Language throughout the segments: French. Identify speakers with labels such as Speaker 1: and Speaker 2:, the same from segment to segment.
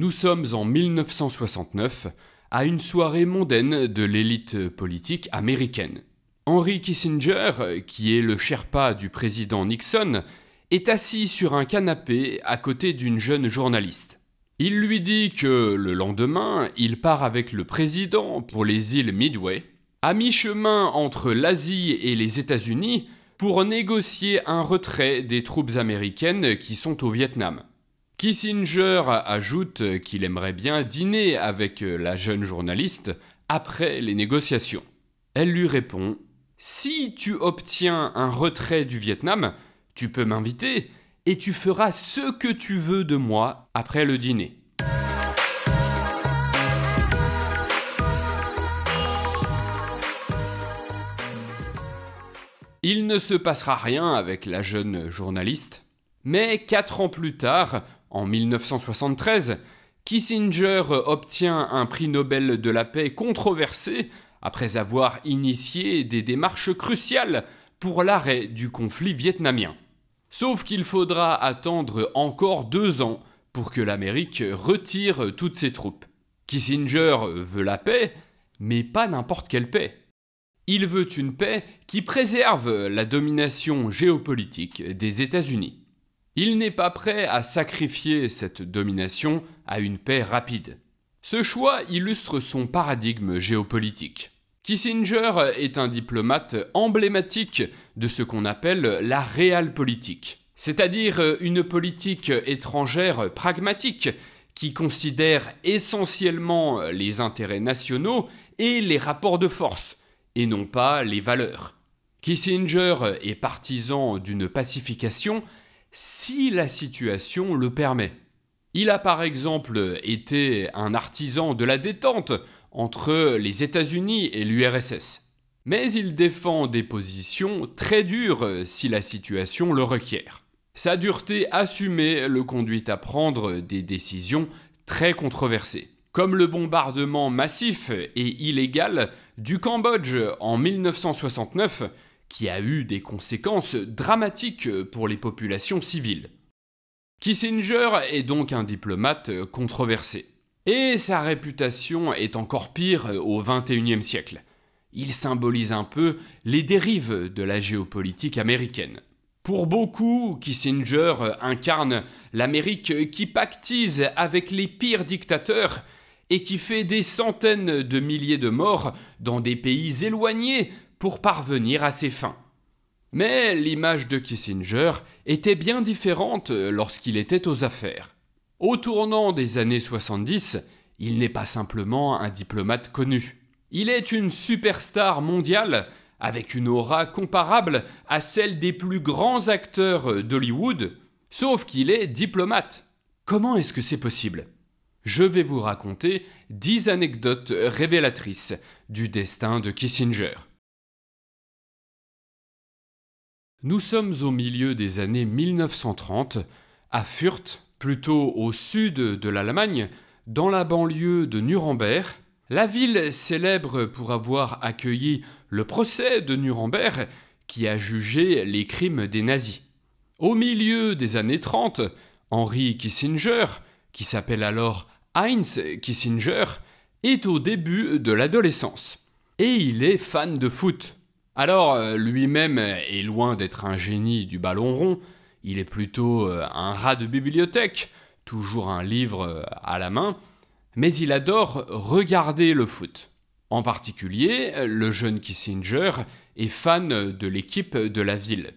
Speaker 1: Nous sommes en 1969, à une soirée mondaine de l'élite politique américaine. Henry Kissinger, qui est le Sherpa du président Nixon, est assis sur un canapé à côté d'une jeune journaliste. Il lui dit que le lendemain, il part avec le président pour les îles Midway, à mi-chemin entre l'Asie et les États-Unis, pour négocier un retrait des troupes américaines qui sont au Vietnam. Kissinger ajoute qu'il aimerait bien dîner avec la jeune journaliste après les négociations. Elle lui répond Si tu obtiens un retrait du Vietnam, tu peux m'inviter et tu feras ce que tu veux de moi après le dîner. Il ne se passera rien avec la jeune journaliste, mais quatre ans plus tard, en 1973, Kissinger obtient un prix Nobel de la paix controversé après avoir initié des démarches cruciales pour l'arrêt du conflit vietnamien. Sauf qu'il faudra attendre encore deux ans pour que l'Amérique retire toutes ses troupes. Kissinger veut la paix, mais pas n'importe quelle paix. Il veut une paix qui préserve la domination géopolitique des États-Unis. Il n'est pas prêt à sacrifier cette domination à une paix rapide. Ce choix illustre son paradigme géopolitique. Kissinger est un diplomate emblématique de ce qu'on appelle la politique c'est-à-dire une politique étrangère pragmatique qui considère essentiellement les intérêts nationaux et les rapports de force, et non pas les valeurs. Kissinger est partisan d'une pacification si la situation le permet. Il a par exemple été un artisan de la détente entre les États-Unis et l'URSS. Mais il défend des positions très dures si la situation le requiert. Sa dureté assumée le conduit à prendre des décisions très controversées, comme le bombardement massif et illégal du Cambodge en 1969 qui a eu des conséquences dramatiques pour les populations civiles. Kissinger est donc un diplomate controversé. Et sa réputation est encore pire au XXIe siècle. Il symbolise un peu les dérives de la géopolitique américaine. Pour beaucoup, Kissinger incarne l'Amérique qui pactise avec les pires dictateurs et qui fait des centaines de milliers de morts dans des pays éloignés pour parvenir à ses fins. Mais l'image de Kissinger était bien différente lorsqu'il était aux affaires. Au tournant des années 70, il n'est pas simplement un diplomate connu. Il est une superstar mondiale avec une aura comparable à celle des plus grands acteurs d'Hollywood, sauf qu'il est diplomate. Comment est-ce que c'est possible Je vais vous raconter 10 anecdotes révélatrices du destin de Kissinger. Nous sommes au milieu des années 1930, à Fürth, plutôt au sud de l'Allemagne, dans la banlieue de Nuremberg. La ville célèbre pour avoir accueilli le procès de Nuremberg qui a jugé les crimes des nazis. Au milieu des années 30, Henry Kissinger, qui s'appelle alors Heinz Kissinger, est au début de l'adolescence. Et il est fan de foot. Alors, euh, lui-même est loin d'être un génie du ballon rond, il est plutôt euh, un rat de bibliothèque, toujours un livre euh, à la main, mais il adore regarder le foot. En particulier, le jeune Kissinger est fan de l'équipe de la ville.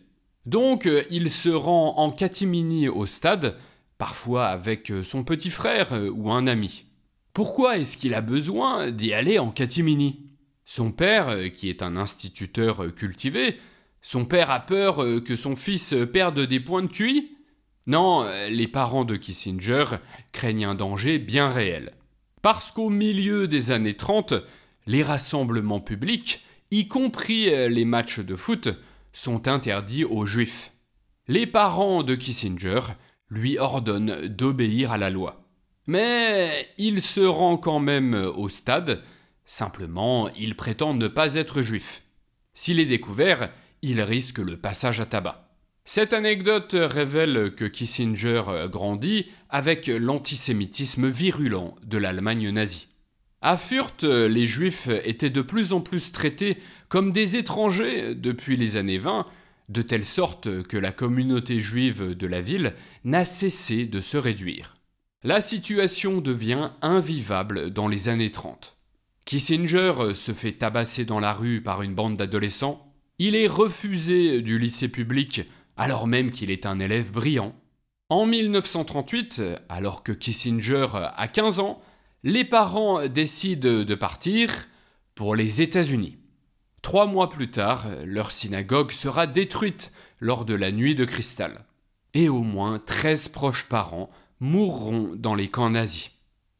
Speaker 1: Donc, il se rend en catimini au stade, parfois avec son petit frère ou un ami. Pourquoi est-ce qu'il a besoin d'y aller en catimini son père, euh, qui est un instituteur euh, cultivé, son père a peur euh, que son fils perde des points de QI Non, les parents de Kissinger craignent un danger bien réel. Parce qu'au milieu des années 30, les rassemblements publics, y compris les matchs de foot, sont interdits aux juifs. Les parents de Kissinger lui ordonnent d'obéir à la loi. Mais il se rend quand même au stade Simplement, il prétend ne pas être juif. S'il est découvert, il risque le passage à tabac. Cette anecdote révèle que Kissinger grandit avec l'antisémitisme virulent de l'Allemagne nazie. À Fürth, les juifs étaient de plus en plus traités comme des étrangers depuis les années 20, de telle sorte que la communauté juive de la ville n'a cessé de se réduire. La situation devient invivable dans les années 30. Kissinger se fait tabasser dans la rue par une bande d'adolescents. Il est refusé du lycée public alors même qu'il est un élève brillant. En 1938, alors que Kissinger a 15 ans, les parents décident de partir pour les États-Unis. Trois mois plus tard, leur synagogue sera détruite lors de la nuit de cristal. Et au moins 13 proches parents mourront dans les camps nazis.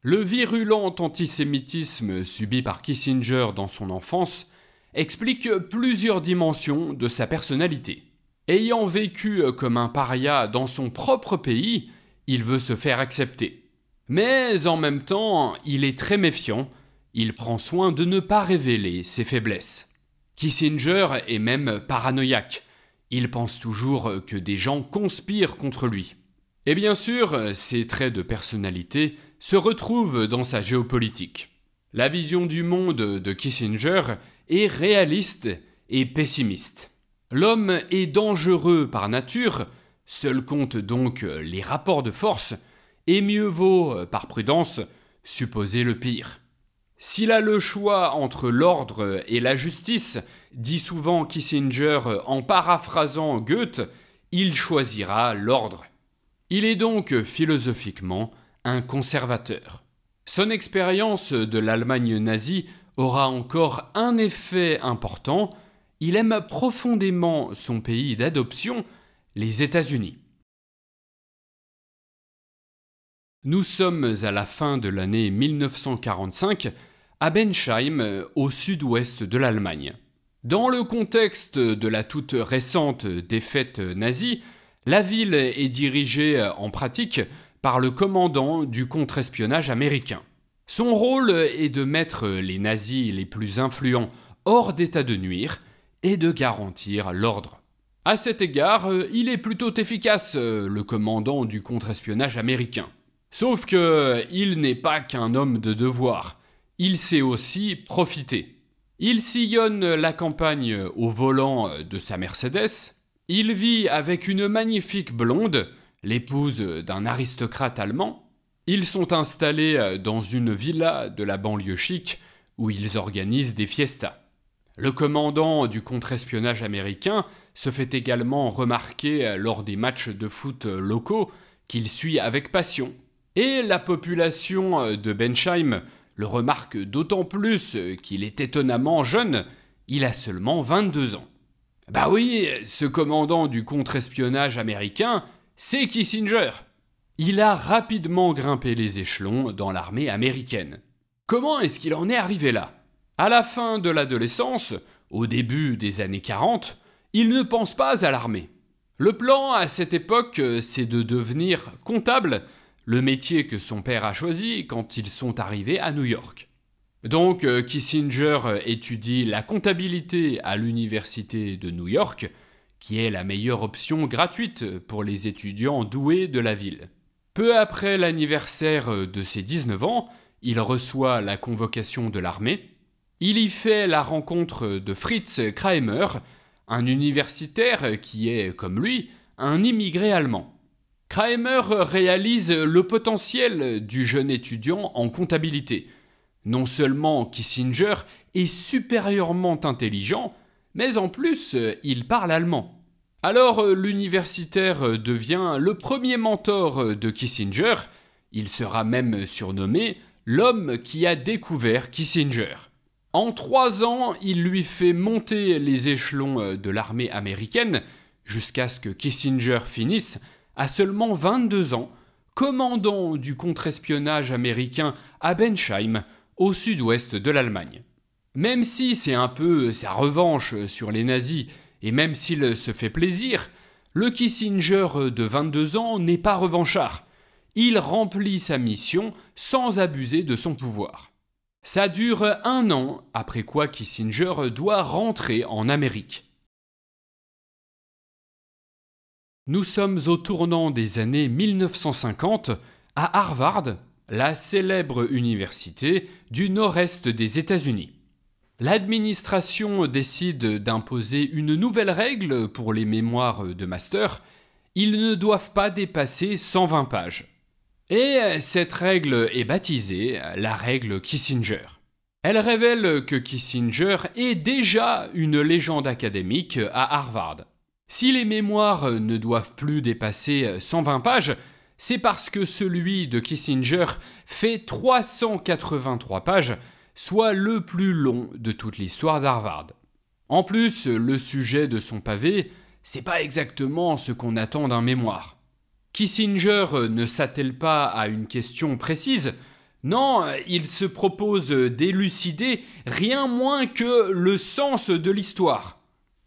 Speaker 1: Le virulent antisémitisme subi par Kissinger dans son enfance explique plusieurs dimensions de sa personnalité. Ayant vécu comme un paria dans son propre pays, il veut se faire accepter. Mais en même temps, il est très méfiant, il prend soin de ne pas révéler ses faiblesses. Kissinger est même paranoïaque, il pense toujours que des gens conspirent contre lui. Et bien sûr, ses traits de personnalité se retrouve dans sa géopolitique. La vision du monde de Kissinger est réaliste et pessimiste. L'homme est dangereux par nature, seul compte donc les rapports de force, et mieux vaut, par prudence, supposer le pire. S'il a le choix entre l'ordre et la justice, dit souvent Kissinger en paraphrasant Goethe, il choisira l'ordre. Il est donc philosophiquement un conservateur. Son expérience de l'Allemagne nazie aura encore un effet important, il aime profondément son pays d'adoption, les États-Unis. Nous sommes à la fin de l'année 1945 à Bensheim, au sud-ouest de l'Allemagne. Dans le contexte de la toute récente défaite nazie, la ville est dirigée en pratique par le commandant du contre-espionnage américain. Son rôle est de mettre les nazis les plus influents hors d'état de nuire et de garantir l'ordre. À cet égard, euh, il est plutôt efficace, euh, le commandant du contre-espionnage américain. Sauf que il n'est pas qu'un homme de devoir, il sait aussi profiter. Il sillonne la campagne au volant de sa Mercedes, il vit avec une magnifique blonde l'épouse euh, d'un aristocrate allemand, ils sont installés euh, dans une villa de la banlieue chic où ils organisent des fiestas. Le commandant du contre-espionnage américain se fait également remarquer euh, lors des matchs de foot locaux qu'il suit avec passion. Et la population de Bensheim le remarque d'autant plus qu'il est étonnamment jeune, il a seulement 22 ans. Bah oui, ce commandant du contre-espionnage américain, c'est Kissinger. Il a rapidement grimpé les échelons dans l'armée américaine. Comment est-ce qu'il en est arrivé là À la fin de l'adolescence, au début des années 40, il ne pense pas à l'armée. Le plan à cette époque, c'est de devenir comptable, le métier que son père a choisi quand ils sont arrivés à New York. Donc euh, Kissinger étudie la comptabilité à l'université de New York, qui est la meilleure option gratuite pour les étudiants doués de la ville. Peu après l'anniversaire de ses 19 ans, il reçoit la convocation de l'armée. Il y fait la rencontre de Fritz Kramer, un universitaire qui est, comme lui, un immigré allemand. Kramer réalise le potentiel du jeune étudiant en comptabilité. Non seulement Kissinger est supérieurement intelligent, mais en plus, euh, il parle allemand. Alors euh, l'universitaire euh, devient le premier mentor de Kissinger, il sera même surnommé l'homme qui a découvert Kissinger. En trois ans, il lui fait monter les échelons de l'armée américaine, jusqu'à ce que Kissinger finisse, à seulement 22 ans, commandant du contre-espionnage américain à Bensheim, au sud-ouest de l'Allemagne. Même si c'est un peu sa revanche sur les nazis, et même s'il se fait plaisir, le Kissinger de 22 ans n'est pas revanchard. Il remplit sa mission sans abuser de son pouvoir. Ça dure un an, après quoi Kissinger doit rentrer en Amérique. Nous sommes au tournant des années 1950 à Harvard, la célèbre université du nord-est des États-Unis. L'administration décide d'imposer une nouvelle règle pour les mémoires de master. Ils ne doivent pas dépasser 120 pages. Et cette règle est baptisée la règle Kissinger. Elle révèle que Kissinger est déjà une légende académique à Harvard. Si les mémoires ne doivent plus dépasser 120 pages, c'est parce que celui de Kissinger fait 383 pages, soit le plus long de toute l'histoire d'Harvard. En plus, le sujet de son pavé, c'est pas exactement ce qu'on attend d'un mémoire. Kissinger ne s'attelle pas à une question précise, non, il se propose d'élucider rien moins que le sens de l'histoire.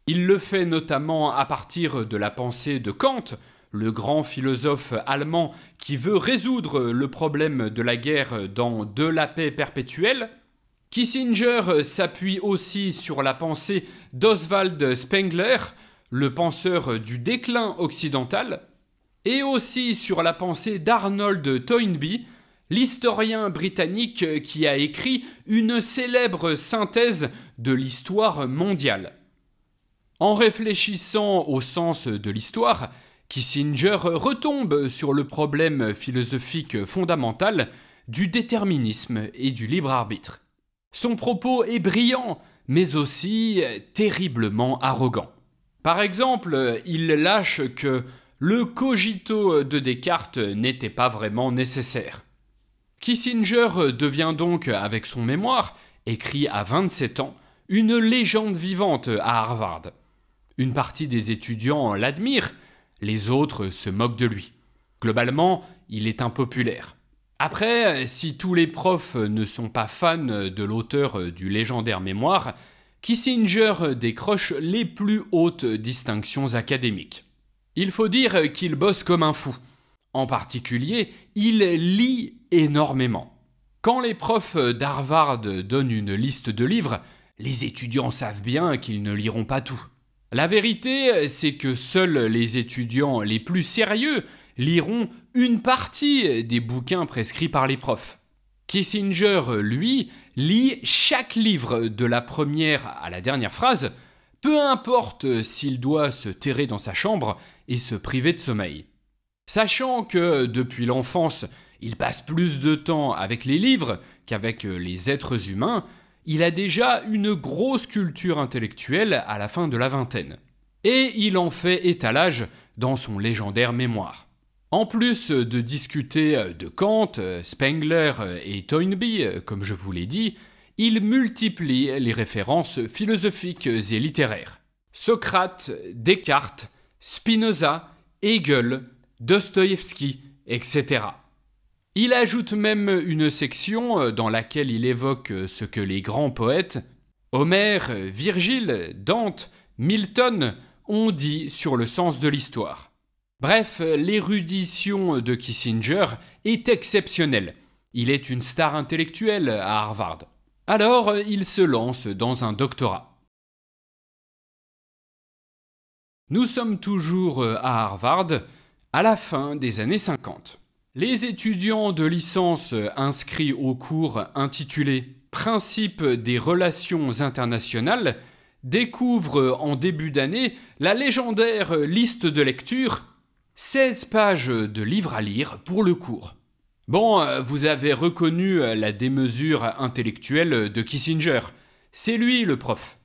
Speaker 1: Il le fait notamment à partir de la pensée de Kant, le grand philosophe allemand qui veut résoudre le problème de la guerre dans de la paix perpétuelle, Kissinger s'appuie aussi sur la pensée d'Oswald Spengler, le penseur du déclin occidental, et aussi sur la pensée d'Arnold Toynbee, l'historien britannique qui a écrit une célèbre synthèse de l'histoire mondiale. En réfléchissant au sens de l'histoire, Kissinger retombe sur le problème philosophique fondamental du déterminisme et du libre arbitre. Son propos est brillant, mais aussi terriblement arrogant. Par exemple, il lâche que le cogito de Descartes n'était pas vraiment nécessaire. Kissinger devient donc, avec son mémoire, écrit à 27 ans, une légende vivante à Harvard. Une partie des étudiants l'admire, les autres se moquent de lui. Globalement, il est impopulaire. Après, euh, si tous les profs euh, ne sont pas fans euh, de l'auteur du légendaire mémoire, Kissinger décroche les plus hautes distinctions académiques. Il faut dire qu'il bosse comme un fou. En particulier, il lit énormément. Quand les profs d'Harvard donnent une liste de livres, les étudiants savent bien qu'ils ne liront pas tout. La vérité, c'est que seuls les étudiants les plus sérieux liront une partie des bouquins prescrits par les profs. Kissinger, lui, lit chaque livre de la première à la dernière phrase, peu importe s'il doit se terrer dans sa chambre et se priver de sommeil. Sachant que depuis l'enfance, il passe plus de temps avec les livres qu'avec les êtres humains, il a déjà une grosse culture intellectuelle à la fin de la vingtaine. Et il en fait étalage dans son légendaire mémoire. En plus de discuter de Kant, Spengler et Toynbee, comme je vous l'ai dit, il multiplie les références philosophiques et littéraires. Socrate, Descartes, Spinoza, Hegel, Dostoïevski, etc. Il ajoute même une section dans laquelle il évoque ce que les grands poètes, Homère, Virgile, Dante, Milton, ont dit sur le sens de l'histoire. Bref, l'érudition de Kissinger est exceptionnelle. Il est une star intellectuelle à Harvard. Alors, il se lance dans un doctorat. Nous sommes toujours à Harvard, à la fin des années 50. Les étudiants de licence inscrits au cours intitulé Principes des relations internationales découvrent en début d'année la légendaire liste de lecture 16 pages de livres à lire pour le cours. Bon, euh, vous avez reconnu euh, la démesure intellectuelle de Kissinger. C'est lui le prof.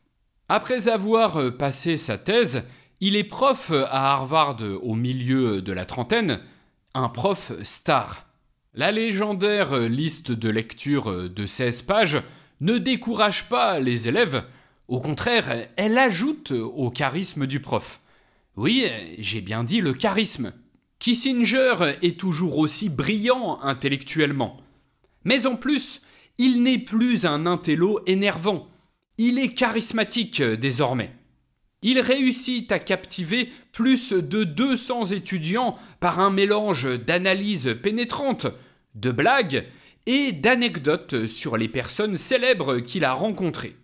Speaker 1: Après avoir euh, passé sa thèse, il est prof à Harvard au milieu de la trentaine, un prof star. La légendaire liste de lecture de 16 pages ne décourage pas les élèves, au contraire, elle ajoute au charisme du prof. Oui, euh, j'ai bien dit le charisme. Kissinger est toujours aussi brillant intellectuellement. Mais en plus, il n'est plus un intello énervant. Il est charismatique euh, désormais. Il réussit à captiver plus de 200 étudiants par un mélange d'analyses pénétrantes, de blagues et d'anecdotes sur les personnes célèbres qu'il a rencontrées.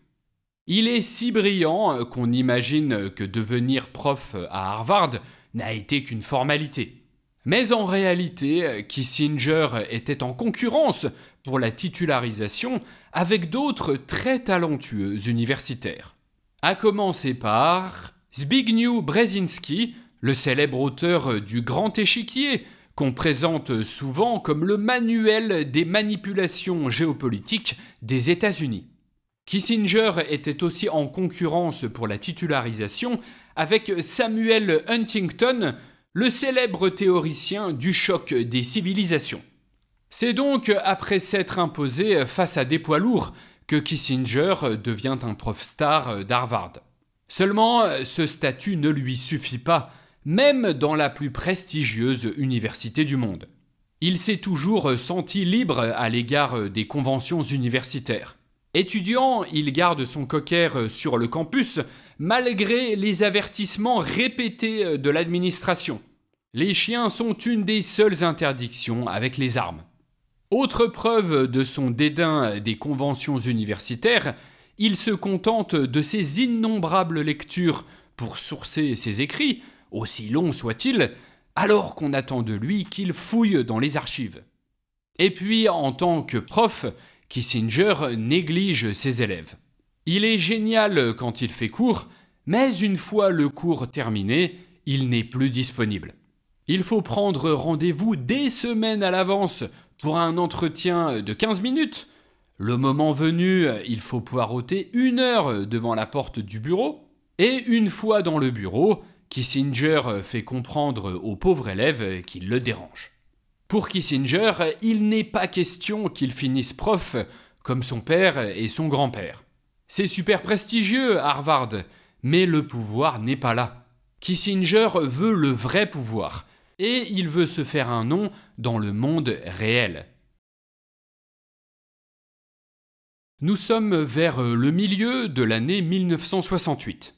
Speaker 1: Il est si brillant euh, qu'on imagine que devenir prof euh, à Harvard n'a été qu'une formalité. Mais en réalité, euh, Kissinger était en concurrence pour la titularisation avec d'autres très talentueux universitaires. À commencer par Zbigniew Brzezinski, le célèbre auteur du Grand Échiquier, qu'on présente souvent comme le manuel des manipulations géopolitiques des États-Unis. Kissinger était aussi en concurrence pour la titularisation avec Samuel Huntington, le célèbre théoricien du choc des civilisations. C'est donc après s'être imposé face à des poids lourds que Kissinger devient un prof star d'Harvard. Seulement, ce statut ne lui suffit pas, même dans la plus prestigieuse université du monde. Il s'est toujours senti libre à l'égard des conventions universitaires. Étudiant, il garde son cocker euh, sur le campus malgré les avertissements répétés euh, de l'administration. Les chiens sont une des seules interdictions avec les armes. Autre preuve de son dédain des conventions universitaires, il se contente de ses innombrables lectures pour sourcer ses écrits, aussi longs soient-ils, alors qu'on attend de lui qu'il fouille dans les archives. Et puis, en tant que prof, Kissinger néglige ses élèves. Il est génial quand il fait cours, mais une fois le cours terminé, il n'est plus disponible. Il faut prendre rendez-vous des semaines à l'avance pour un entretien de 15 minutes. Le moment venu, il faut poireauter une heure devant la porte du bureau. Et une fois dans le bureau, Kissinger fait comprendre au pauvre élève qu'il le dérange. Pour Kissinger, il n'est pas question qu'il finisse prof, comme son père et son grand-père. C'est super prestigieux, Harvard, mais le pouvoir n'est pas là. Kissinger veut le vrai pouvoir, et il veut se faire un nom dans le monde réel. Nous sommes vers le milieu de l'année 1968.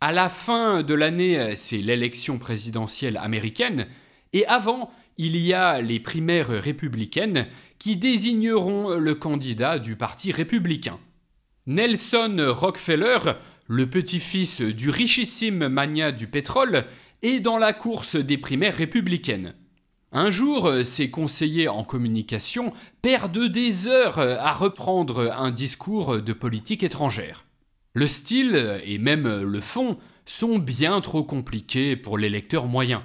Speaker 1: À la fin de l'année, c'est l'élection présidentielle américaine, et avant, il y a les primaires républicaines qui désigneront le candidat du Parti républicain. Nelson Rockefeller, le petit-fils du richissime magnat du pétrole, est dans la course des primaires républicaines. Un jour, ses conseillers en communication perdent des heures à reprendre un discours de politique étrangère. Le style et même le fond sont bien trop compliqués pour l'électeur moyen.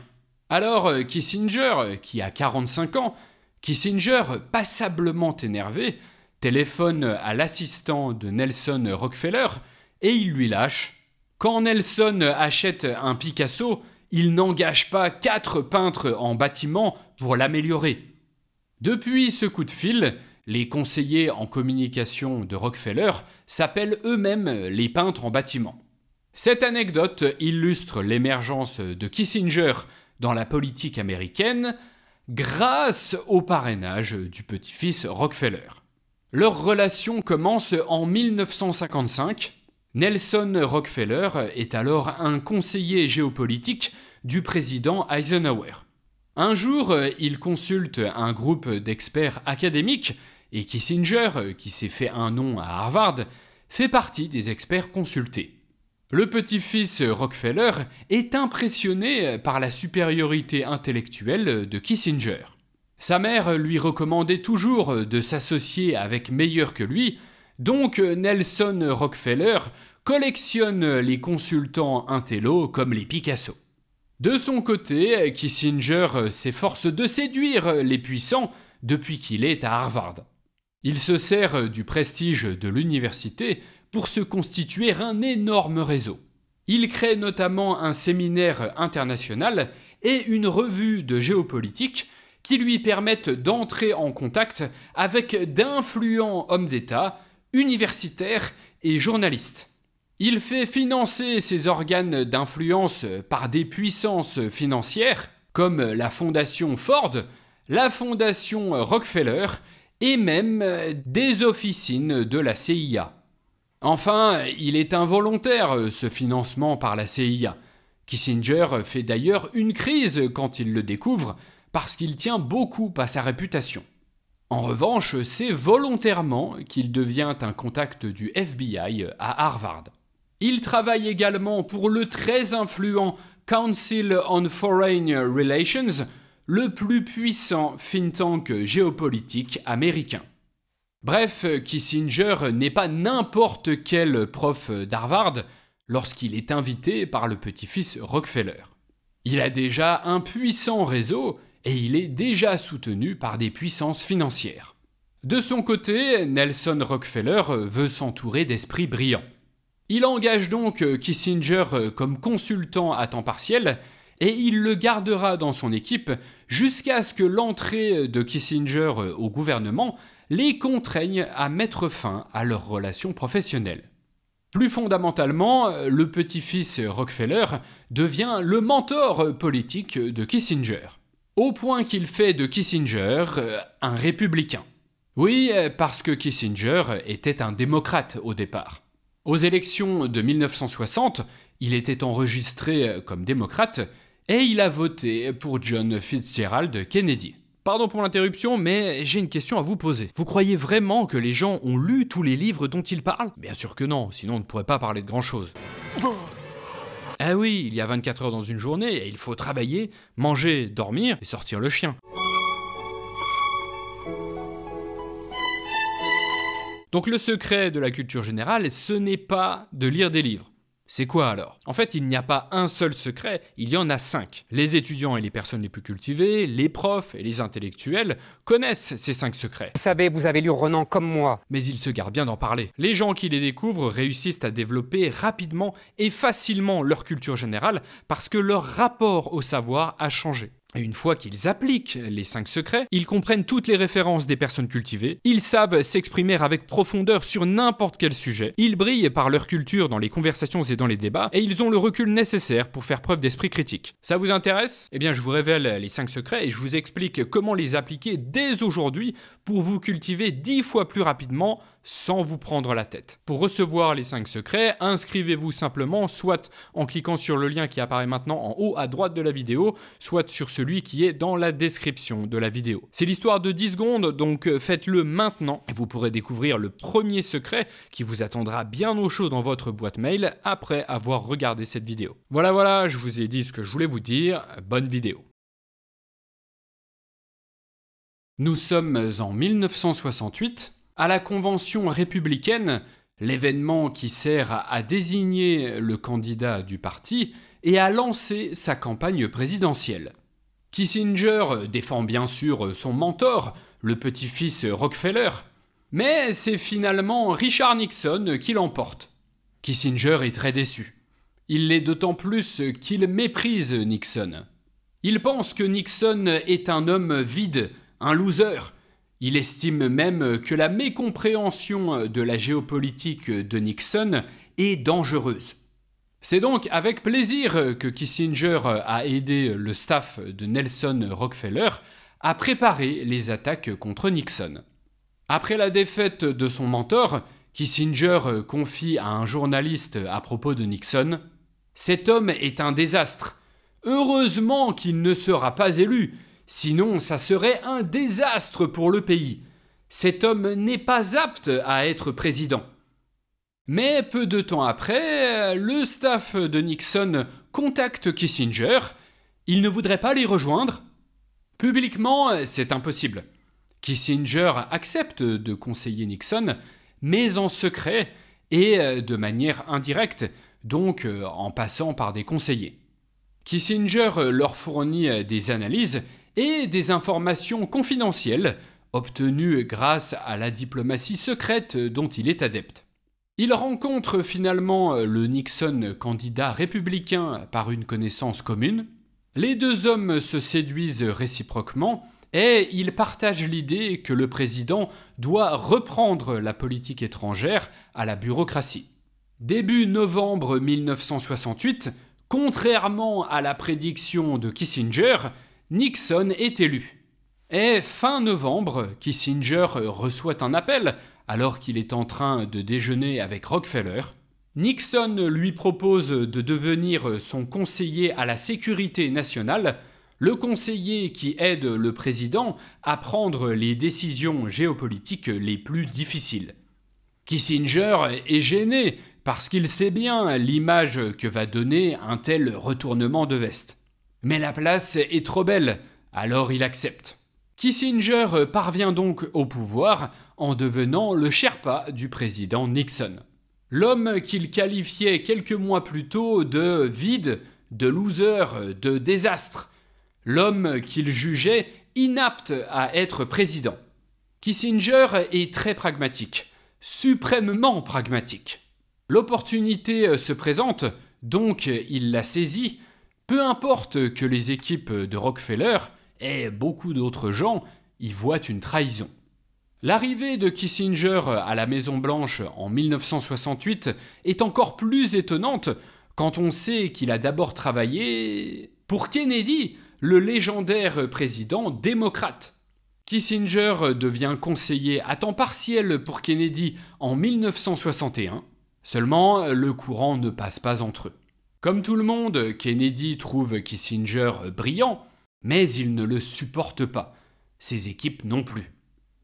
Speaker 1: Alors euh, Kissinger, euh, qui a 45 ans, Kissinger, passablement énervé, téléphone à l'assistant de Nelson Rockefeller et il lui lâche Quand Nelson achète un Picasso, il n'engage pas quatre peintres en bâtiment pour l'améliorer. Depuis ce coup de fil, les conseillers en communication de Rockefeller s'appellent eux-mêmes les peintres en bâtiment. Cette anecdote illustre l'émergence de Kissinger dans la politique américaine grâce au parrainage du petit-fils Rockefeller. Leur relation commence en 1955. Nelson Rockefeller est alors un conseiller géopolitique du président Eisenhower. Un jour, il consulte un groupe d'experts académiques et Kissinger, qui s'est fait un nom à Harvard, fait partie des experts consultés. Le petit-fils Rockefeller est impressionné par la supériorité intellectuelle de Kissinger. Sa mère lui recommandait toujours de s'associer avec meilleur que lui, donc Nelson Rockefeller collectionne les consultants intello comme les Picasso. De son côté, Kissinger s'efforce de séduire les puissants depuis qu'il est à Harvard. Il se sert du prestige de l'université pour se constituer un énorme réseau. Il crée notamment un séminaire international et une revue de géopolitique qui lui permettent d'entrer en contact avec d'influents hommes d'État, universitaires et journalistes. Il fait financer ses organes d'influence par des puissances financières comme la fondation Ford, la fondation Rockefeller et même des officines de la CIA. Enfin, il est involontaire, euh, ce financement par la CIA. Kissinger fait d'ailleurs une crise quand il le découvre, parce qu'il tient beaucoup à sa réputation. En revanche, c'est volontairement qu'il devient un contact du FBI euh, à Harvard. Il travaille également pour le très influent Council on Foreign Relations, le plus puissant think tank géopolitique américain. Bref, Kissinger n'est pas n'importe quel prof d'Harvard lorsqu'il est invité par le petit-fils Rockefeller. Il a déjà un puissant réseau et il est déjà soutenu par des puissances financières. De son côté, Nelson Rockefeller veut s'entourer d'esprits brillants. Il engage donc Kissinger comme consultant à temps partiel et il le gardera dans son équipe jusqu'à ce que l'entrée de Kissinger au gouvernement les contraignent à mettre fin à leur relation professionnelle. Plus fondamentalement, le petit-fils Rockefeller devient le mentor politique de Kissinger, au point qu'il fait de Kissinger un républicain. Oui, parce que Kissinger était un démocrate au départ. Aux élections de 1960, il était enregistré comme démocrate et il a voté pour John Fitzgerald Kennedy. Pardon pour l'interruption, mais j'ai une question à vous poser. Vous croyez vraiment que les gens ont lu tous les livres dont ils parlent Bien sûr que non, sinon on ne pourrait pas parler de grand-chose. Ah oui, il y a 24 heures dans une journée et il faut travailler, manger, dormir et sortir le chien. Donc le secret de la culture générale, ce n'est pas de lire des livres. C'est quoi alors En fait, il n'y a pas un seul secret, il y en a cinq. Les étudiants et les personnes les plus cultivées, les profs et les intellectuels connaissent ces cinq secrets. Vous savez, vous avez lu Renan comme moi. Mais ils se gardent bien d'en parler. Les gens qui les découvrent réussissent à développer rapidement et facilement leur culture générale parce que leur rapport au savoir a changé. Et une fois qu'ils appliquent les cinq secrets, ils comprennent toutes les références des personnes cultivées, ils savent s'exprimer avec profondeur sur n'importe quel sujet, ils brillent par leur culture dans les conversations et dans les débats, et ils ont le recul nécessaire pour faire preuve d'esprit critique. Ça vous intéresse Eh bien, je vous révèle les cinq secrets et je vous explique comment les appliquer dès aujourd'hui pour vous cultiver dix fois plus rapidement sans vous prendre la tête. Pour recevoir les 5 secrets, inscrivez-vous simplement soit en cliquant sur le lien qui apparaît maintenant en haut à droite de la vidéo, soit sur celui qui est dans la description de la vidéo. C'est l'histoire de 10 secondes, donc euh, faites-le maintenant et vous pourrez découvrir le premier secret qui vous attendra bien au chaud dans votre boîte mail après avoir regardé cette vidéo. Voilà voilà, je vous ai dit ce que je voulais vous dire, bonne vidéo. Nous sommes en 1968, à la Convention républicaine, l'événement qui sert à désigner le candidat du parti et à lancer sa campagne présidentielle. Kissinger défend bien sûr son mentor, le petit-fils Rockefeller, mais c'est finalement Richard Nixon qui l'emporte. Kissinger est très déçu. Il l'est d'autant plus qu'il méprise Nixon. Il pense que Nixon est un homme vide, un loser, il estime même que la mécompréhension de la géopolitique de Nixon est dangereuse. C'est donc avec plaisir que Kissinger a aidé le staff de Nelson Rockefeller à préparer les attaques contre Nixon. Après la défaite de son mentor, Kissinger confie à un journaliste à propos de Nixon Cet homme est un désastre. Heureusement qu'il ne sera pas élu, Sinon, ça serait un désastre pour le pays. Cet homme n'est pas apte à être président. Mais peu de temps après, le staff de Nixon contacte Kissinger. Il ne voudrait pas les rejoindre. Publiquement, c'est impossible. Kissinger accepte de conseiller Nixon, mais en secret et de manière indirecte, donc en passant par des conseillers. Kissinger leur fournit des analyses et des informations confidentielles obtenues grâce à la diplomatie secrète dont il est adepte. Il rencontre finalement euh, le Nixon candidat républicain par une connaissance commune. Les deux hommes se séduisent réciproquement et ils partagent l'idée que le président doit reprendre la politique étrangère à la bureaucratie. Début novembre 1968, contrairement à la prédiction de Kissinger, Nixon est élu. Et fin novembre, Kissinger reçoit un appel alors qu'il est en train de déjeuner avec Rockefeller. Nixon lui propose de devenir son conseiller à la sécurité nationale, le conseiller qui aide le président à prendre les décisions géopolitiques les plus difficiles. Kissinger est gêné parce qu'il sait bien l'image que va donner un tel retournement de veste. Mais la place est trop belle, alors il accepte. Kissinger parvient donc au pouvoir en devenant le Sherpa du président Nixon. L'homme qu'il qualifiait quelques mois plus tôt de vide, de loser, de désastre. L'homme qu'il jugeait inapte à être président. Kissinger est très pragmatique, suprêmement pragmatique. L'opportunité se présente, donc il la saisit, peu importe que les équipes de Rockefeller et beaucoup d'autres gens y voient une trahison. L'arrivée de Kissinger à la Maison Blanche en 1968 est encore plus étonnante quand on sait qu'il a d'abord travaillé pour Kennedy, le légendaire président démocrate. Kissinger devient conseiller à temps partiel pour Kennedy en 1961, seulement le courant ne passe pas entre eux. Comme tout le monde, Kennedy trouve Kissinger brillant, mais il ne le supporte pas, ses équipes non plus.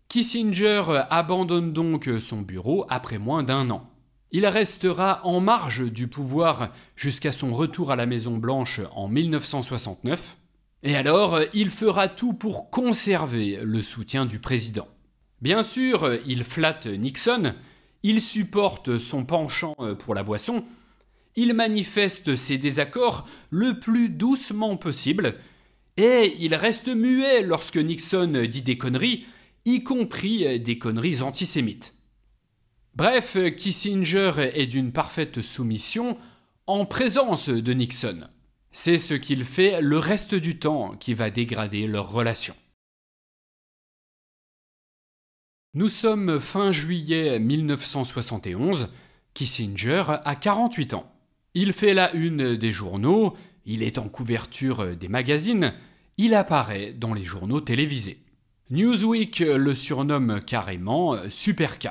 Speaker 1: Kissinger abandonne donc son bureau après moins d'un an. Il restera en marge du pouvoir jusqu'à son retour à la Maison Blanche en 1969, et alors il fera tout pour conserver le soutien du président. Bien sûr, il flatte Nixon, il supporte son penchant pour la boisson, il manifeste ses désaccords le plus doucement possible, et il reste muet lorsque Nixon dit des conneries, y compris des conneries antisémites. Bref, Kissinger est d'une parfaite soumission en présence de Nixon. C'est ce qu'il fait le reste du temps qui va dégrader leur relation. Nous sommes fin juillet 1971, Kissinger a 48 ans. Il fait la une des journaux, il est en couverture des magazines, il apparaît dans les journaux télévisés. Newsweek le surnomme carrément Super K.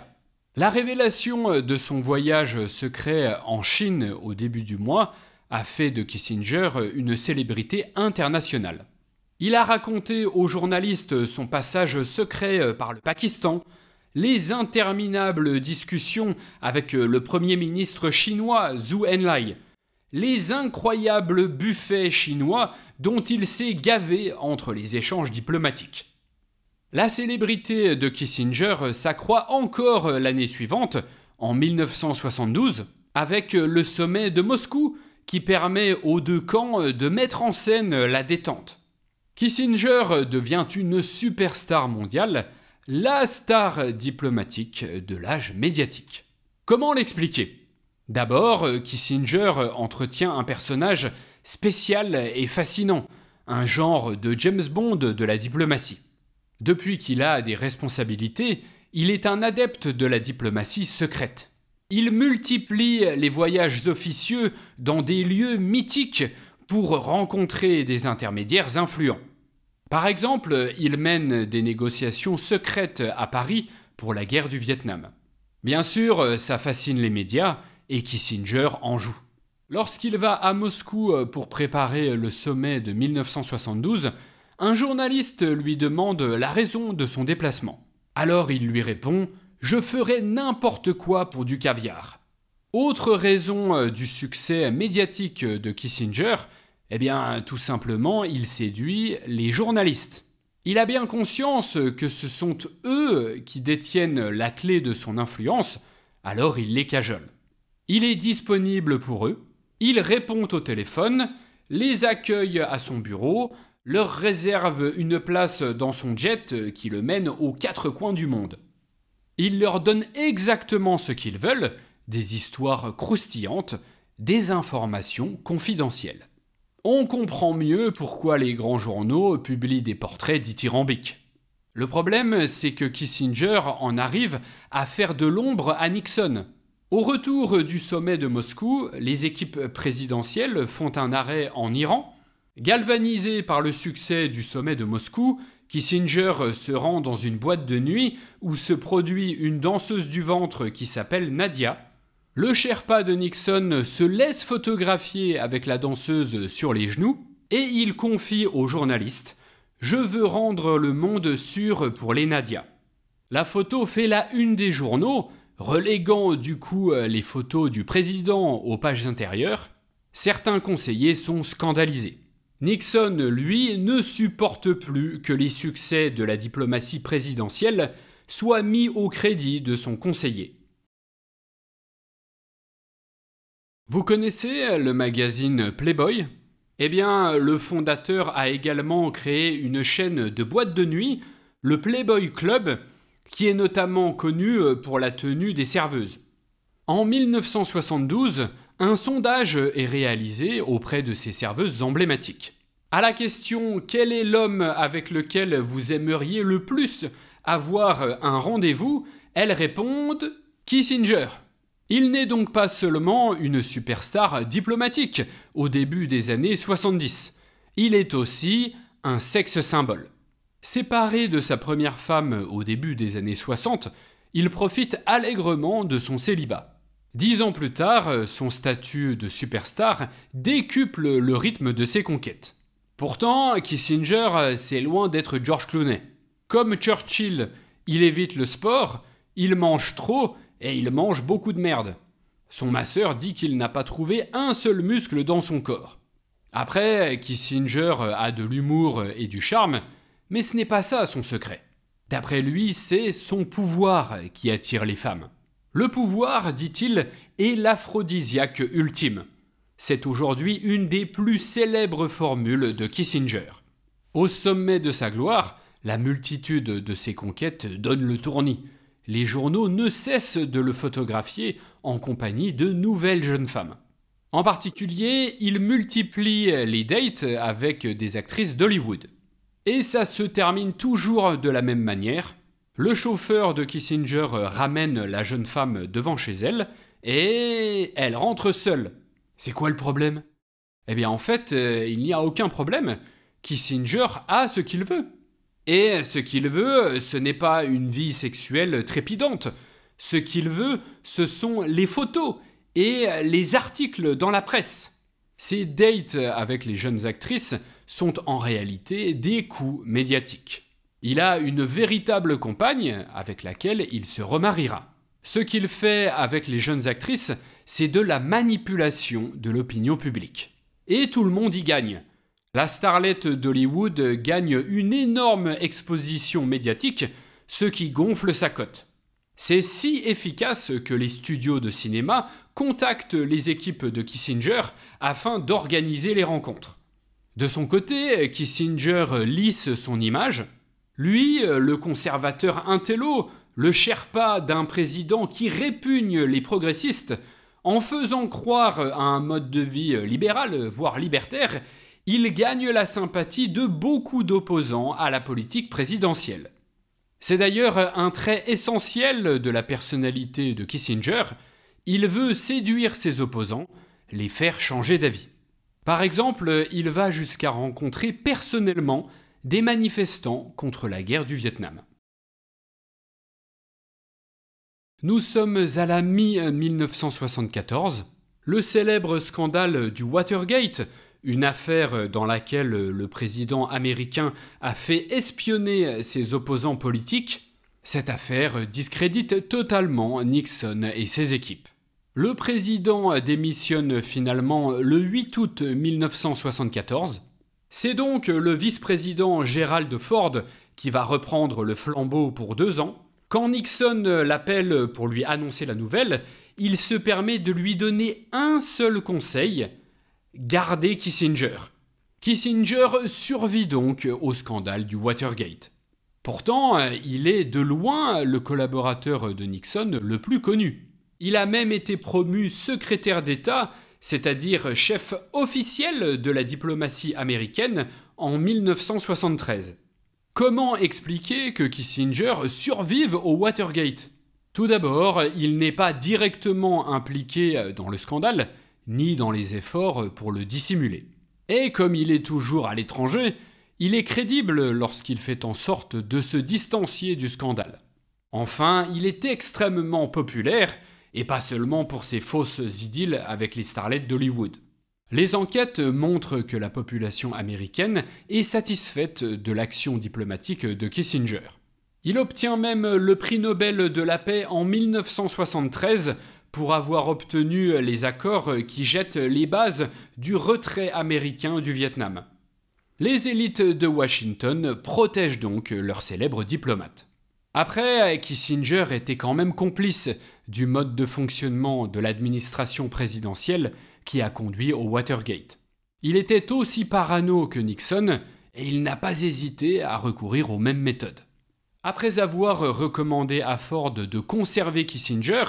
Speaker 1: La révélation de son voyage secret en Chine au début du mois a fait de Kissinger une célébrité internationale. Il a raconté aux journalistes son passage secret par le Pakistan, les interminables discussions avec euh, le Premier ministre chinois Zhu Enlai, les incroyables buffets chinois dont il s'est gavé entre les échanges diplomatiques. La célébrité de Kissinger s'accroît encore l'année suivante, en 1972, avec le sommet de Moscou qui permet aux deux camps de mettre en scène la détente. Kissinger devient une superstar mondiale la star diplomatique de l'âge médiatique. Comment l'expliquer D'abord, euh, Kissinger entretient un personnage spécial et fascinant, un genre de James Bond de la diplomatie. Depuis qu'il a des responsabilités, il est un adepte de la diplomatie secrète. Il multiplie les voyages officieux dans des lieux mythiques pour rencontrer des intermédiaires influents. Par exemple, il mène des négociations secrètes à Paris pour la guerre du Vietnam. Bien sûr, ça fascine les médias et Kissinger en joue. Lorsqu'il va à Moscou euh, pour préparer le sommet de 1972, un journaliste lui demande la raison de son déplacement. Alors il lui répond ⁇ Je ferai n'importe quoi pour du caviar ⁇ Autre raison euh, du succès médiatique de Kissinger, eh bien, tout simplement, il séduit les journalistes. Il a bien conscience que ce sont eux qui détiennent la clé de son influence, alors il les cajole. Il est disponible pour eux, il répond au téléphone, les accueille à son bureau, leur réserve une place dans son jet qui le mène aux quatre coins du monde. Il leur donne exactement ce qu'ils veulent, des histoires croustillantes, des informations confidentielles on comprend mieux pourquoi les grands journaux publient des portraits dithyrambiques. Le problème, c'est que Kissinger en arrive à faire de l'ombre à Nixon. Au retour du sommet de Moscou, les équipes présidentielles font un arrêt en Iran. Galvanisé par le succès du sommet de Moscou, Kissinger se rend dans une boîte de nuit où se produit une danseuse du ventre qui s'appelle Nadia. Le Sherpa de Nixon se laisse photographier avec la danseuse sur les genoux et il confie au journaliste Je veux rendre le monde sûr pour les Nadia. La photo fait la une des journaux, reléguant du coup les photos du président aux pages intérieures. Certains conseillers sont scandalisés. Nixon, lui, ne supporte plus que les succès de la diplomatie présidentielle soient mis au crédit de son conseiller. Vous connaissez euh, le magazine Playboy Eh bien, le fondateur a également créé une chaîne de boîtes de nuit, le Playboy Club, qui est notamment connu euh, pour la tenue des serveuses. En 1972, un sondage est réalisé auprès de ces serveuses emblématiques. À la question quel est l'homme avec lequel vous aimeriez le plus avoir euh, un rendez-vous, elles répondent Kissinger. Il n'est donc pas seulement une superstar diplomatique au début des années 70, il est aussi un sexe symbole. Séparé de sa première femme au début des années 60, il profite allègrement de son célibat. Dix ans plus tard, son statut de superstar décuple le rythme de ses conquêtes. Pourtant, Kissinger, c'est loin d'être George Clooney. Comme Churchill, il évite le sport, il mange trop et il mange beaucoup de merde. Son masseur dit qu'il n'a pas trouvé un seul muscle dans son corps. Après, Kissinger a de l'humour et du charme, mais ce n'est pas ça son secret. D'après lui, c'est son pouvoir qui attire les femmes. Le pouvoir, dit-il, est l'aphrodisiaque ultime. C'est aujourd'hui une des plus célèbres formules de Kissinger. Au sommet de sa gloire, la multitude de ses conquêtes donne le tournis. Les journaux ne cessent de le photographier en compagnie de nouvelles jeunes femmes. En particulier, il multiplie les dates avec des actrices d'Hollywood. Et ça se termine toujours de la même manière. Le chauffeur de Kissinger ramène la jeune femme devant chez elle et elle rentre seule. C'est quoi le problème Eh bien en fait, euh, il n'y a aucun problème. Kissinger a ce qu'il veut. Et ce qu'il veut, ce n'est pas une vie sexuelle trépidante. Ce qu'il veut, ce sont les photos et les articles dans la presse. Ses dates avec les jeunes actrices sont en réalité des coups médiatiques. Il a une véritable compagne avec laquelle il se remariera. Ce qu'il fait avec les jeunes actrices, c'est de la manipulation de l'opinion publique. Et tout le monde y gagne. La starlette d'Hollywood gagne une énorme exposition médiatique, ce qui gonfle sa cote. C'est si efficace que les studios de cinéma contactent les équipes de Kissinger afin d'organiser les rencontres. De son côté, Kissinger lisse son image. Lui, le conservateur intello, le Sherpa d'un président qui répugne les progressistes, en faisant croire à un mode de vie libéral, voire libertaire, il gagne la sympathie de beaucoup d'opposants à la politique présidentielle. C'est d'ailleurs un trait essentiel de la personnalité de Kissinger, il veut séduire ses opposants, les faire changer d'avis. Par exemple, il va jusqu'à rencontrer personnellement des manifestants contre la guerre du Vietnam. Nous sommes à la mi-1974. Le célèbre scandale du Watergate une affaire dans laquelle le président américain a fait espionner ses opposants politiques, cette affaire discrédite totalement Nixon et ses équipes. Le président démissionne finalement le 8 août 1974. C'est donc le vice-président Gerald Ford qui va reprendre le flambeau pour deux ans. Quand Nixon l'appelle pour lui annoncer la nouvelle, il se permet de lui donner un seul conseil, Gardez Kissinger. Kissinger survit donc au scandale du Watergate. Pourtant, il est de loin le collaborateur de Nixon le plus connu. Il a même été promu secrétaire d'État, c'est-à-dire chef officiel de la diplomatie américaine, en 1973. Comment expliquer que Kissinger survive au Watergate Tout d'abord, il n'est pas directement impliqué dans le scandale, ni dans les efforts pour le dissimuler. Et comme il est toujours à l'étranger, il est crédible lorsqu'il fait en sorte de se distancier du scandale. Enfin, il est extrêmement populaire, et pas seulement pour ses fausses idylles avec les starlets d'Hollywood. Les enquêtes montrent que la population américaine est satisfaite de l'action diplomatique de Kissinger. Il obtient même le prix Nobel de la paix en 1973 pour avoir obtenu les accords qui jettent les bases du retrait américain du Vietnam. Les élites de Washington protègent donc leurs célèbres diplomates. Après, Kissinger était quand même complice du mode de fonctionnement de l'administration présidentielle qui a conduit au Watergate. Il était aussi parano que Nixon et il n'a pas hésité à recourir aux mêmes méthodes. Après avoir recommandé à Ford de conserver Kissinger,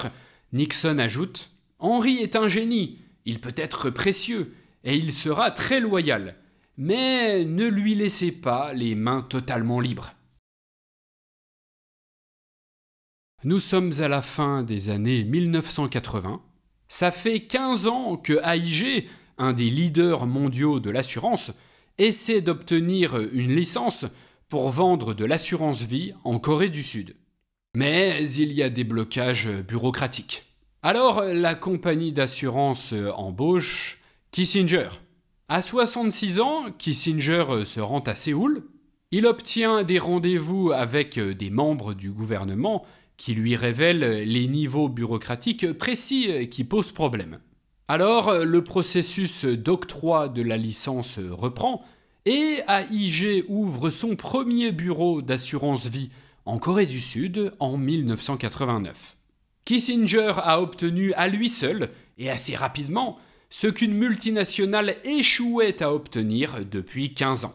Speaker 1: Nixon ajoute Henry est un génie, il peut être précieux, et il sera très loyal, mais ne lui laissez pas les mains totalement libres. Nous sommes à la fin des années 1980. Ça fait 15 ans que AIG, un des leaders mondiaux de l'assurance, essaie d'obtenir une licence pour vendre de l'assurance vie en Corée du Sud. Mais il y a des blocages bureaucratiques. Alors la compagnie d'assurance embauche Kissinger. À 66 ans, Kissinger se rend à Séoul. Il obtient des rendez-vous avec des membres du gouvernement qui lui révèlent les niveaux bureaucratiques précis qui posent problème. Alors, le processus d'octroi de la licence reprend et AIG ouvre son premier bureau d'assurance vie en Corée du Sud en 1989. Kissinger a obtenu à lui seul, et assez rapidement, ce qu'une multinationale échouait à obtenir depuis 15 ans.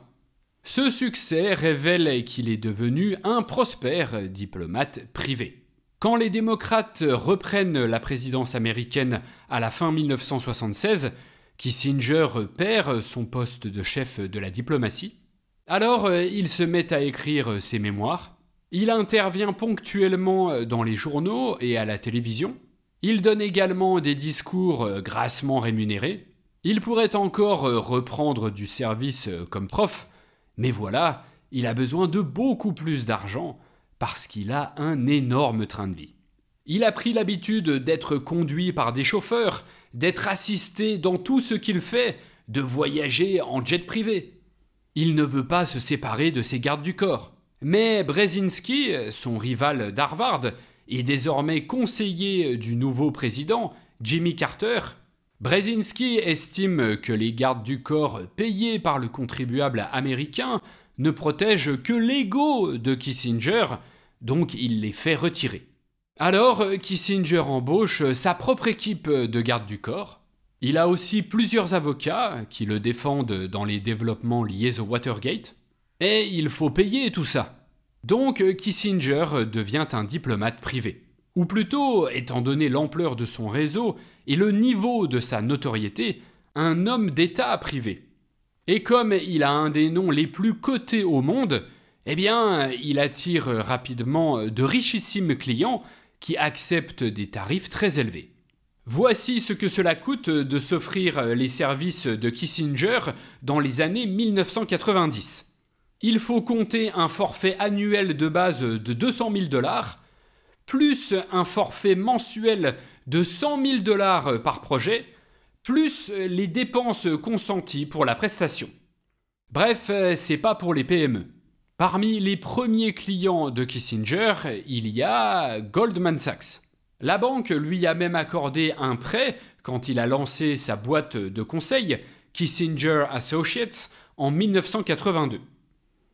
Speaker 1: Ce succès révèle qu'il est devenu un prospère diplomate privé. Quand les démocrates reprennent la présidence américaine à la fin 1976, Kissinger perd son poste de chef de la diplomatie, alors il se met à écrire ses mémoires, il intervient ponctuellement euh, dans les journaux et à la télévision. Il donne également des discours euh, grassement rémunérés. Il pourrait encore euh, reprendre du service comme prof, mais voilà, il a besoin de beaucoup plus d'argent parce qu'il a un énorme train de vie. Il a pris l'habitude d'être conduit par des chauffeurs, d'être assisté dans tout ce qu'il fait, de voyager en jet privé. Il ne veut pas se séparer de ses gardes du corps. Mais Brzezinski, son rival d'Harvard, est désormais conseiller du nouveau président, Jimmy Carter, Brzezinski estime que les gardes du corps payés par le contribuable américain ne protègent que l'ego de Kissinger, donc il les fait retirer. Alors Kissinger embauche sa propre équipe de gardes du corps. Il a aussi plusieurs avocats qui le défendent dans les développements liés au Watergate. Et il faut payer tout ça. Donc Kissinger devient un diplomate privé. Ou plutôt, étant donné l'ampleur de son réseau et le niveau de sa notoriété, un homme d'État privé. Et comme il a un des noms les plus cotés au monde, eh bien, il attire rapidement de richissimes clients qui acceptent des tarifs très élevés. Voici ce que cela coûte de s'offrir les services de Kissinger dans les années 1990 il faut compter un forfait annuel de base de 200 000 dollars, plus un forfait mensuel de 100 000 dollars par projet, plus les dépenses consenties pour la prestation. Bref, c'est pas pour les PME. Parmi les premiers clients de Kissinger, il y a Goldman Sachs. La banque lui a même accordé un prêt quand il a lancé sa boîte de conseil, Kissinger Associates, en 1982.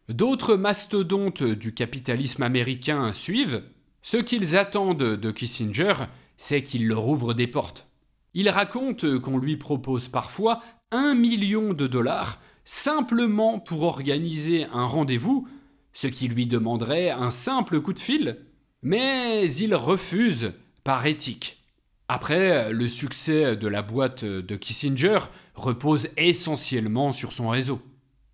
Speaker 1: D'autres mastodontes du capitalisme américain suivent. Ce qu'ils attendent de Kissinger, c'est qu'il leur ouvre des portes. Il raconte qu'on lui propose parfois un million de dollars simplement pour organiser un rendez-vous, ce qui lui demanderait un simple coup de fil. Mais il refuse par éthique. Après, le succès de la boîte de Kissinger repose essentiellement sur son réseau.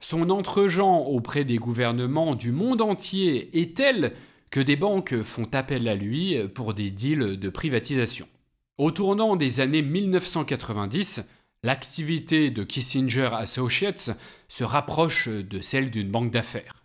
Speaker 1: Son entregent auprès des gouvernements du monde entier est tel que des banques font appel à lui pour des deals de privatisation. Au tournant des années 1990, l'activité de Kissinger Associates se rapproche de celle d'une banque d'affaires.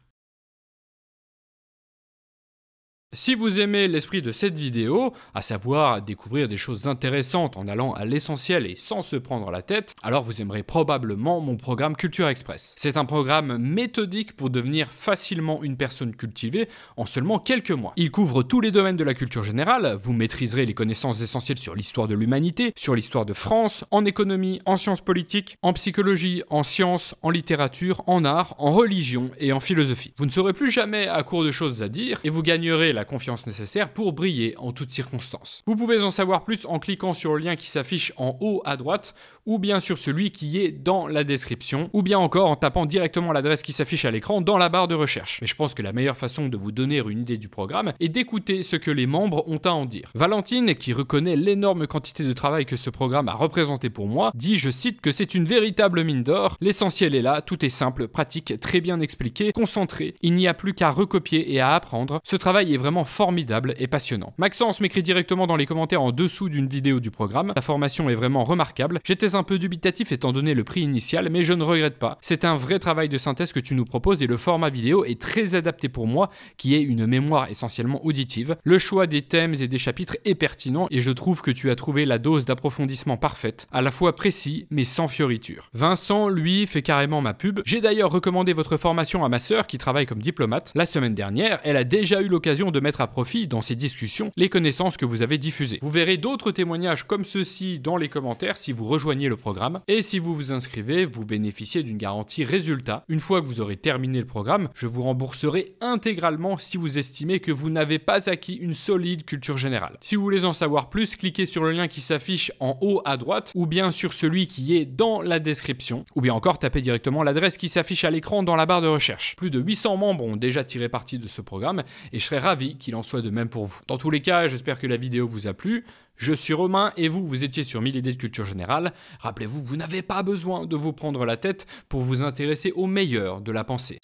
Speaker 1: Si vous aimez l'esprit de cette vidéo, à savoir découvrir des choses intéressantes en allant à l'essentiel et sans se prendre la tête, alors vous aimerez probablement mon programme Culture Express. C'est un programme méthodique pour devenir facilement une personne cultivée en seulement quelques mois. Il couvre tous les domaines de la culture générale, vous maîtriserez les connaissances essentielles sur l'histoire de l'humanité, sur l'histoire de France, en économie, en sciences politiques, en psychologie, en sciences, en littérature, en art, en religion et en philosophie. Vous ne serez plus jamais à court de choses à dire et vous gagnerez la confiance nécessaire pour briller en toutes circonstances. Vous pouvez en savoir plus en cliquant sur le lien qui s'affiche en haut à droite ou bien sur celui qui est dans la description ou bien encore en tapant directement l'adresse qui s'affiche à l'écran dans la barre de recherche. Mais je pense que la meilleure façon de vous donner une idée du programme est d'écouter ce que les membres ont à en dire. Valentine, qui reconnaît l'énorme quantité de travail que ce programme a représenté pour moi, dit, je cite, que c'est une véritable mine d'or, l'essentiel est là, tout est simple, pratique, très bien expliqué, concentré, il n'y a plus qu'à recopier et à apprendre. Ce travail est formidable et passionnant. Maxence m'écrit directement dans les commentaires en dessous d'une vidéo du programme. La formation est vraiment remarquable. J'étais un peu dubitatif étant donné le prix initial, mais je ne regrette pas. C'est un vrai travail de synthèse que tu nous proposes et le format vidéo est très adapté pour moi, qui est une mémoire essentiellement auditive. Le choix des thèmes et des chapitres est pertinent et je trouve que tu as trouvé la dose d'approfondissement parfaite, à la fois précis mais sans fioriture. Vincent, lui, fait carrément ma pub. J'ai d'ailleurs recommandé votre formation à ma sœur qui travaille comme diplomate. La semaine dernière, elle a déjà eu l'occasion de mettre à profit dans ces discussions les connaissances que vous avez diffusées. Vous verrez d'autres témoignages comme ceux-ci dans les commentaires si vous rejoignez le programme. Et si vous vous inscrivez, vous bénéficiez d'une garantie résultat. Une fois que vous aurez terminé le programme, je vous rembourserai intégralement si vous estimez que vous n'avez pas acquis une solide culture générale. Si vous voulez en savoir plus, cliquez sur le lien qui s'affiche en haut à droite ou bien sur celui qui est dans la description ou bien encore tapez directement l'adresse qui s'affiche à l'écran dans la barre de recherche. Plus de 800 membres ont déjà tiré parti de ce programme et je serais ravi qu'il en soit de même pour vous. Dans tous les cas, j'espère que la vidéo vous a plu. Je suis Romain et vous, vous étiez sur 1000 idées de culture générale. rappelez vous, vous n'avez pas besoin de vous prendre la tête pour vous intéresser au meilleur de la pensée.